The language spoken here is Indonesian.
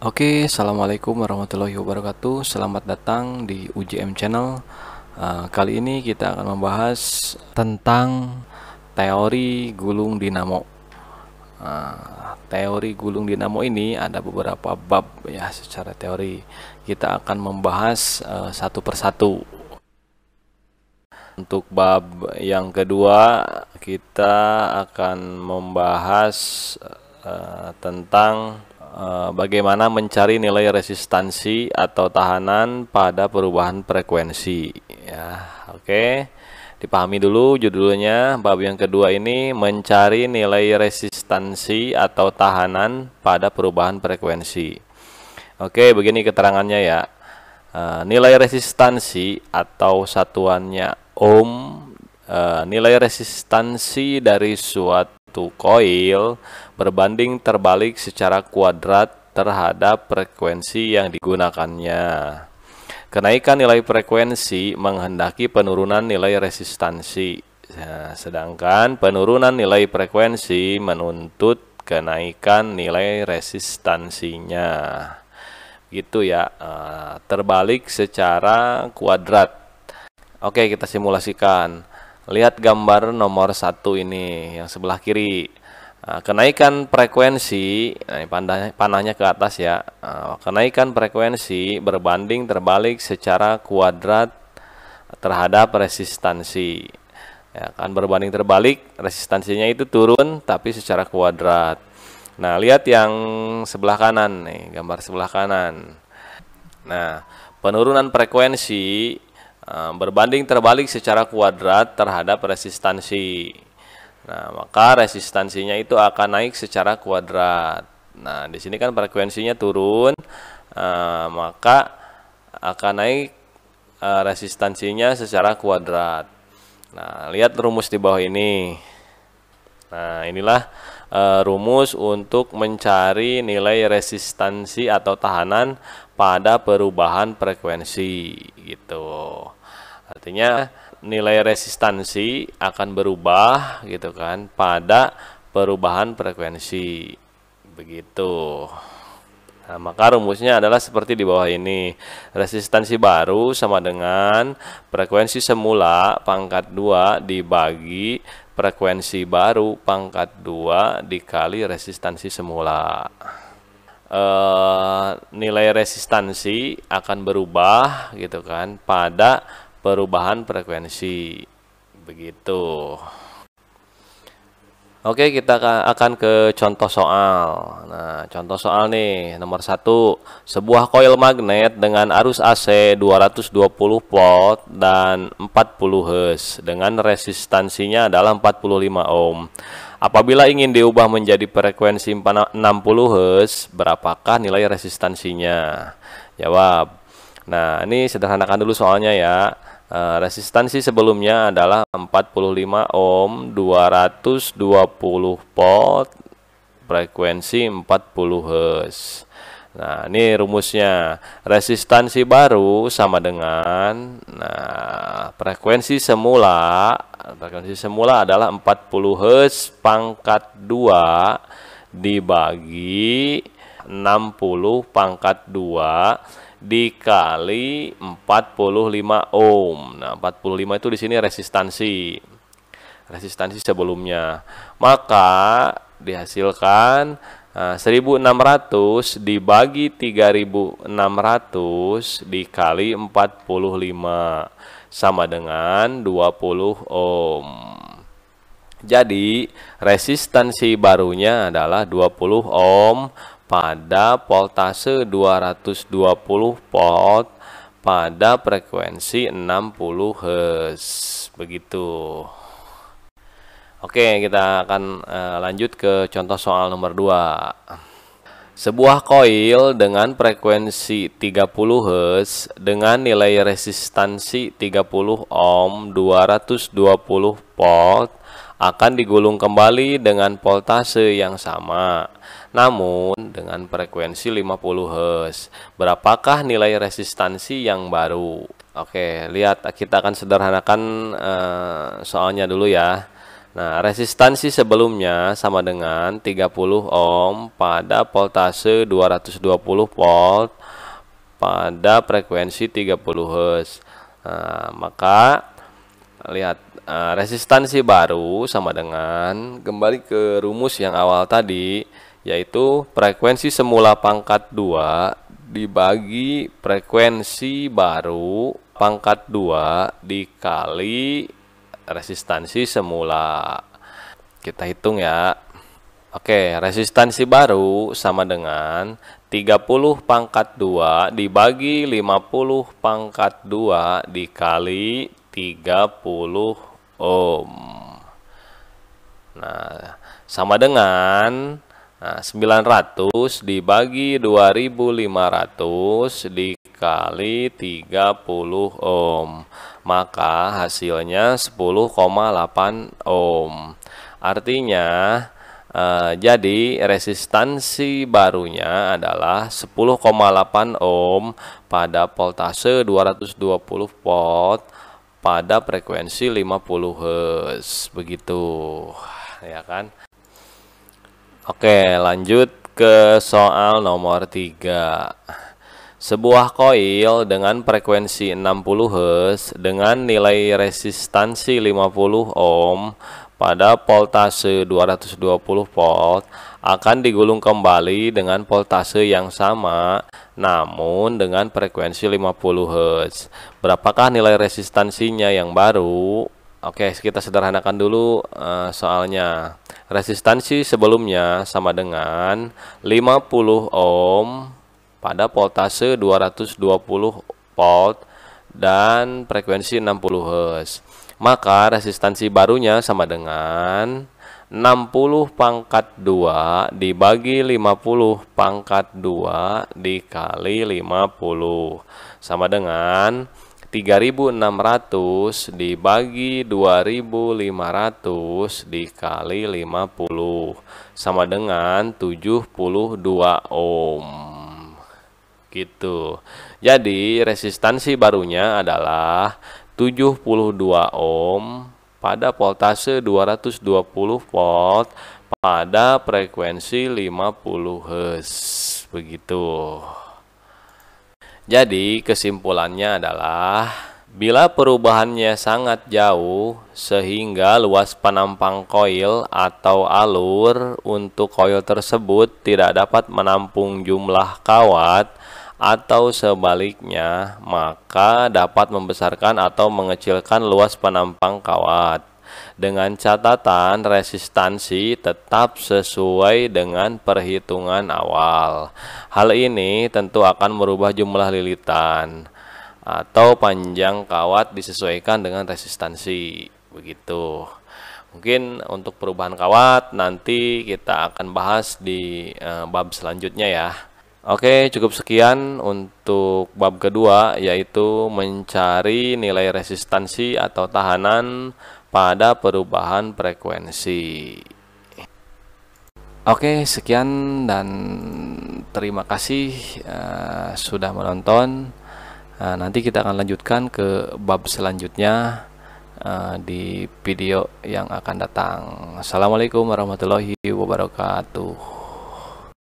Oke, assalamualaikum warahmatullahi wabarakatuh. Selamat datang di UJM Channel. Uh, kali ini kita akan membahas tentang teori gulung dinamo. Uh, teori gulung dinamo ini ada beberapa bab ya secara teori. Kita akan membahas uh, satu persatu untuk bab yang kedua, kita akan membahas uh, tentang uh, bagaimana mencari nilai resistansi atau tahanan pada perubahan frekuensi. Ya, oke. Okay. Dipahami dulu judulnya. Bab yang kedua ini mencari nilai resistansi atau tahanan pada perubahan frekuensi. Oke, begini keterangannya ya. Eh, nilai resistansi atau satuannya ohm e, eh, nilai resistansi dari suatu koil berbanding terbalik secara kuadrat terhadap frekuensi yang digunakannya. Kenaikan nilai frekuensi menghendaki penurunan nilai resistansi, eh, sedangkan penurunan nilai frekuensi menuntut kenaikan nilai resistansinya. Gitu ya, eh, terbalik secara kuadrat Oke, kita simulasikan. Lihat gambar nomor satu ini yang sebelah kiri. Eh, kenaikan frekuensi, nah ini panahnya, ke atas ya. Eh, kenaikan frekuensi berbanding terbalik secara kuadrat terhadap resistansi. Ya, kan berbanding terbalik, resistansinya itu turun tapi secara kuadrat. Nah, lihat yang sebelah kanan nih, gambar sebelah kanan. Nah, penurunan frekuensi Ehm, berbanding terbalik secara kuadrat terhadap resistansi. Nah, maka resistansinya itu akan naik secara kuadrat. Nah, di sini kan frekuensinya turun, uh, maka akan naik uh, resistansinya secara kuadrat. Nah, lihat rumus di bawah ini. Nah, inilah uh, rumus untuk mencari nilai resistansi atau tahanan pada perubahan frekuensi gitu. Artinya nilai resistansi akan berubah gitu kan pada perubahan frekuensi. Begitu. Nah, maka rumusnya adalah seperti di bawah ini. Resistansi baru sama dengan frekuensi semula pangkat 2 dibagi frekuensi baru pangkat 2 dikali resistansi semula. E, nilai resistansi akan berubah gitu kan pada perubahan frekuensi begitu. Oke, kita akan ke contoh soal. Nah, contoh soal nih, nomor satu, sebuah koil magnet dengan arus AC 220 volt dan 40 Hz dengan resistansinya adalah 45 ohm. Apabila ingin diubah menjadi frekuensi 60 Hz, berapakah nilai resistansinya? Jawab. Nah, ini sederhanakan dulu soalnya ya. Eh, resistansi sebelumnya adalah 45 ohm 220 volt frekuensi 40 Hz. Nah, ini rumusnya. Resistansi baru sama dengan nah frekuensi semula. Frekuensi semula adalah 40 Hz pangkat 2 dibagi 60 pangkat 2 dikali 45 ohm. Nah, 45 itu di sini resistansi. Resistansi sebelumnya. Maka dihasilkan uh, eh, 1600 dibagi 3600 dikali 45 sama dengan 20 ohm. Jadi, resistansi barunya adalah 20 ohm pada voltase 220 volt pada frekuensi 60 Hz begitu Oke kita akan eh, lanjut ke contoh soal nomor 2 sebuah koil dengan frekuensi 30 Hz dengan nilai resistansi 30 ohm 220 volt akan digulung kembali dengan voltase yang sama, namun dengan frekuensi 50 Hz. Berapakah nilai resistansi yang baru? Oke, lihat kita akan sederhanakan uh, soalnya dulu ya. Nah, resistansi sebelumnya sama dengan 30 ohm pada voltase 220 volt pada frekuensi 30 Hz. Nah, maka lihat uh, resistansi baru sama dengan kembali ke rumus yang awal tadi yaitu frekuensi semula pangkat 2 dibagi frekuensi baru pangkat 2 dikali resistansi semula kita hitung ya Oke, resistansi baru sama dengan 30 pangkat 2 dibagi 50 pangkat 2 dikali 30 ohm. Nah, sama dengan nah, 900 dibagi 2500 dikali 30 ohm. Maka hasilnya 10,8 ohm. Artinya Uh, jadi resistansi barunya adalah 10,8 ohm pada voltase 220 volt pada frekuensi 50 Hz begitu ya kan Oke lanjut ke soal nomor 3 sebuah koil dengan frekuensi 60 Hz dengan nilai resistansi 50 ohm pada voltase 220 volt akan digulung kembali dengan voltase yang sama namun dengan frekuensi 50 Hz. Berapakah nilai resistansinya yang baru? Oke, kita sederhanakan dulu uh, soalnya. Resistansi sebelumnya sama dengan 50 ohm pada voltase 220 volt dan frekuensi 60 Hz. Maka resistansi barunya sama dengan 60 pangkat 2 dibagi 50 pangkat 2 dikali 50 sama dengan 3600 dibagi 2500 dikali 50 sama dengan 72 ohm gitu jadi resistansi barunya adalah 72 ohm pada voltase 220 volt pada frekuensi 50 Hz begitu. Jadi kesimpulannya adalah bila perubahannya sangat jauh sehingga luas penampang koil atau alur untuk koil tersebut tidak dapat menampung jumlah kawat atau sebaliknya, maka dapat membesarkan atau mengecilkan luas penampang kawat. Dengan catatan resistansi tetap sesuai dengan perhitungan awal. Hal ini tentu akan merubah jumlah lilitan atau panjang kawat disesuaikan dengan resistansi. Begitu. Mungkin untuk perubahan kawat nanti kita akan bahas di eh, bab selanjutnya ya. Oke, cukup sekian untuk bab kedua, yaitu mencari nilai resistansi atau tahanan pada perubahan frekuensi. Oke, sekian dan terima kasih uh, sudah menonton. Uh, nanti kita akan lanjutkan ke bab selanjutnya uh, di video yang akan datang. Assalamualaikum warahmatullahi wabarakatuh.